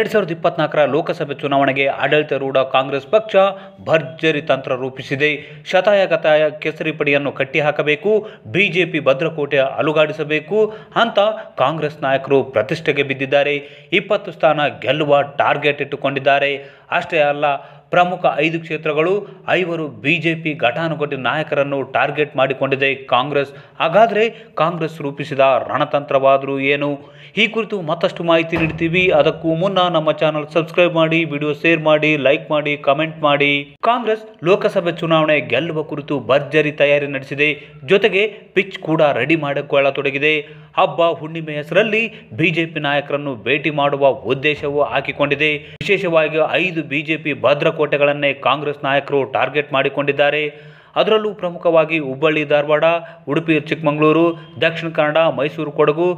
ಎರಡು ಸಾವಿರದ ಇಪ್ಪತ್ನಾಲ್ಕರ ಲೋಕಸಭೆ ಚುನಾವಣೆಗೆ ಆಡಳಿತಾರೂಢ ಕಾಂಗ್ರೆಸ್ ಪಕ್ಷ ಭರ್ಜರಿ ತಂತ್ರ ರೂಪಿಸಿದೆ ಶತಾಯಗತಾಯ ಕೆಸರಿ ಪಡೆಯನ್ನು ಕಟ್ಟಿಹಾಕಬೇಕು ಬಿಜೆಪಿ ಭದ್ರಕೋಟೆ ಅಲುಗಾಡಿಸಬೇಕು ಅಂತ ಕಾಂಗ್ರೆಸ್ ನಾಯಕರು ಪ್ರತಿಷ್ಠೆಗೆ ಬಿದ್ದಿದ್ದಾರೆ ಇಪ್ಪತ್ತು ಸ್ಥಾನ ಗೆಲ್ಲುವ ಟಾರ್ಗೆಟ್ ಇಟ್ಟುಕೊಂಡಿದ್ದಾರೆ ಅಷ್ಟೇ ಅಲ್ಲ ಪ್ರಮುಖ ಐದು ಕ್ಷೇತ್ರಗಳು ಐವರು ಬಿ ಜೆ ಪಿ ಘಟಾನುಘಟಿ ನಾಯಕರನ್ನು ಟಾರ್ಗೆಟ್ ಮಾಡಿಕೊಂಡಿದೆ ಕಾಂಗ್ರೆಸ್ ಹಾಗಾದರೆ ಕಾಂಗ್ರೆಸ್ ರೂಪಿಸಿದ ರಣತಂತ್ರವಾದರೂ ಏನು ಈ ಕುರಿತು ಮತ್ತಷ್ಟು ಮಾಹಿತಿ ನೀಡ್ತೀವಿ ಅದಕ್ಕೂ ಮುನ್ನ ನಮ್ಮ ಚಾನಲ್ ಸಬ್ಸ್ಕ್ರೈಬ್ ಮಾಡಿ ವಿಡಿಯೋ ಶೇರ್ ಮಾಡಿ ಲೈಕ್ ಮಾಡಿ ಕಮೆಂಟ್ ಮಾಡಿ ಕಾಂಗ್ರೆಸ್ ಲೋಕಸಭೆ ಚುನಾವಣೆ ಗೆಲ್ಲುವ ಕುರಿತು ಭರ್ಜರಿ ತಯಾರಿ ನಡೆಸಿದೆ ಜೊತೆಗೆ ಪಿಚ್ ಕೂಡ ರೆಡಿ ಮಾಡಿಕೊಳ್ಳತೊಡಗಿದೆ ಹಬ್ಬ ಹುಣ್ಣಿಮೆ ಹೆಸರಲ್ಲಿ ಬಿಜೆಪಿ ನಾಯಕರನ್ನು ಭೇಟಿ ಮಾಡುವ ಉದ್ದೇಶವೂ ಹಾಕಿಕೊಂಡಿದೆ ವಿಶೇಷವಾಗಿ ಐದು ಐದು ಬಿಜೆಪಿ ಭದ್ರಕೋಟೆಗಳನ್ನೇ ಕಾಂಗ್ರೆಸ್ ನಾಯಕರು ಟಾರ್ಗೆಟ್ ಮಾಡಿಕೊಂಡಿದ್ದಾರೆ ಅದರಲ್ಲೂ ಪ್ರಮುಖವಾಗಿ ಹುಬ್ಬಳ್ಳಿ ಧಾರವಾಡ ಉಡುಪಿ ಚಿಕ್ಕಮಗಳೂರು ದಕ್ಷಿಣ ಕನ್ನಡ ಮೈಸೂರು ಕೊಡಗು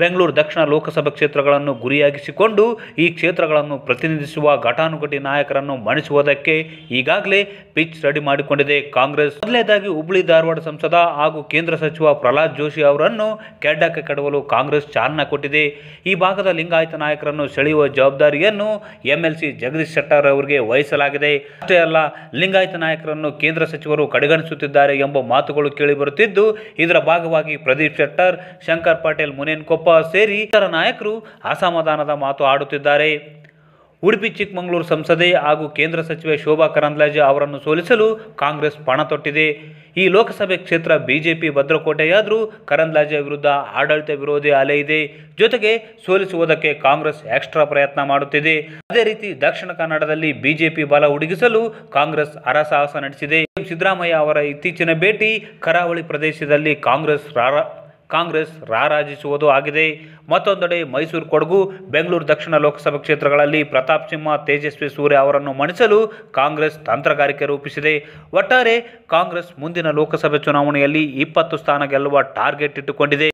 ಬೆಂಗಳೂರು ದಕ್ಷಿಣ ಲೋಕಸಭಾ ಕ್ಷೇತ್ರಗಳನ್ನು ಗುರಿಯಾಗಿಸಿಕೊಂಡು ಈ ಕ್ಷೇತ್ರಗಳನ್ನು ಪ್ರತಿನಿಧಿಸುವ ಘಟಾನುಘಟಿ ನಾಯಕರನ್ನು ಮಣಿಸುವುದಕ್ಕೆ ಈಗಾಗಲೇ ಪಿಚ್ ರೆಡಿ ಮಾಡಿಕೊಂಡಿದೆ ಕಾಂಗ್ರೆಸ್ ಮೊದಲನೇದಾಗಿ ಹುಬ್ಳಿ ಧಾರವಾಡ ಸಂಸದ ಹಾಗೂ ಕೇಂದ್ರ ಸಚಿವ ಪ್ರಹ್ಲಾದ್ ಜೋಶಿ ಅವರನ್ನು ಕೆಡ್ಡಕ್ಕೆ ಕೆಡವಲು ಕಾಂಗ್ರೆಸ್ ಚಾಲನೆ ಕೊಟ್ಟಿದೆ ಈ ಭಾಗದ ಲಿಂಗಾಯತ ನಾಯಕರನ್ನು ಸೆಳೆಯುವ ಜವಾಬ್ದಾರಿಯನ್ನು ಎಂಎಲ್ಸಿ ಜಗದೀಶ್ ಶೆಟ್ಟರ್ ಅವರಿಗೆ ವಹಿಸಲಾಗಿದೆ ಅಷ್ಟೇ ಅಲ್ಲ ಲಿಂಗಾಯತ ನಾಯಕರನ್ನು ಕೇಂದ್ರ ಸಚಿವರು ಕಡೆಗಣಿಸುತ್ತಿದ್ದಾರೆ ಎಂಬ ಮಾತುಗಳು ಕೇಳಿಬರುತ್ತಿದ್ದು ಇದರ ಭಾಗವಾಗಿ ಪ್ರದೀಪ್ ಶೆಟ್ಟರ್ ಶಂಕರ್ ಪಾಟೀಲ್ ಮುನೇನ್ಕೊ ಕೊಪ್ಪ ಸೇರಿ ಇತರ ನಾಯಕರು ಅಸಮಾಧಾನದ ಮಾತು ಆಡುತ್ತಿದ್ದಾರೆ ಉಡುಪಿ ಚಿಕ್ಕಮಗಳೂರು ಸಂಸದೆ ಹಾಗೂ ಕೇಂದ್ರ ಸಚಿವೆ ಶೋಭಾ ಕರಂದ್ಲಾಜೆ ಅವರನ್ನು ಸೋಲಿಸಲು ಕಾಂಗ್ರೆಸ್ ಪಣ ತೊಟ್ಟಿದೆ ಈ ಲೋಕಸಭೆ ಕ್ಷೇತ್ರ ಬಿಜೆಪಿ ಭದ್ರಕೋಟೆಯಾದರೂ ಕರಂದ್ಲಾಜೆ ವಿರುದ್ಧ ಆಡಳಿತ ವಿರೋಧಿ ಅಲೆ ಇದೆ ಜೊತೆಗೆ ಸೋಲಿಸುವುದಕ್ಕೆ ಕಾಂಗ್ರೆಸ್ ಎಕ್ಸ್ಟ್ರಾ ಪ್ರಯತ್ನ ಮಾಡುತ್ತಿದೆ ಅದೇ ರೀತಿ ದಕ್ಷಿಣ ಕನ್ನಡದಲ್ಲಿ ಬಿಜೆಪಿ ಬಲ ಹುಡುಗಿಸಲು ಕಾಂಗ್ರೆಸ್ ಹರಸಾಹಸ ನಡೆಸಿದೆ ಸಿದ್ದರಾಮಯ್ಯ ಅವರ ಇತ್ತೀಚಿನ ಭೇಟಿ ಕರಾವಳಿ ಪ್ರದೇಶದಲ್ಲಿ ಕಾಂಗ್ರೆಸ್ ಕಾಂಗ್ರೆಸ್ ರಾರಾಜಿಸುವುದು ಆಗಿದೆ ಮತ್ತೊಂದೆಡೆ ಮೈಸೂರು ಕೊಡಗು ಬೆಂಗಳೂರು ದಕ್ಷಿಣ ಲೋಕಸಭಾ ಕ್ಷೇತ್ರಗಳಲ್ಲಿ ಪ್ರತಾಪ್ ಸಿಂಹ ತೇಜಸ್ವಿ ಸೂರ್ಯ ಅವರನ್ನು ಮಣಿಸಲು ಕಾಂಗ್ರೆಸ್ ತಂತ್ರಗಾರಿಕೆ ರೂಪಿಸಿದೆ ಒಟ್ಟಾರೆ ಕಾಂಗ್ರೆಸ್ ಮುಂದಿನ ಲೋಕಸಭೆ ಚುನಾವಣೆಯಲ್ಲಿ ಇಪ್ಪತ್ತು ಸ್ಥಾನ ಗೆಲ್ಲುವ ಟಾರ್ಗೆಟ್ ಇಟ್ಟುಕೊಂಡಿದೆ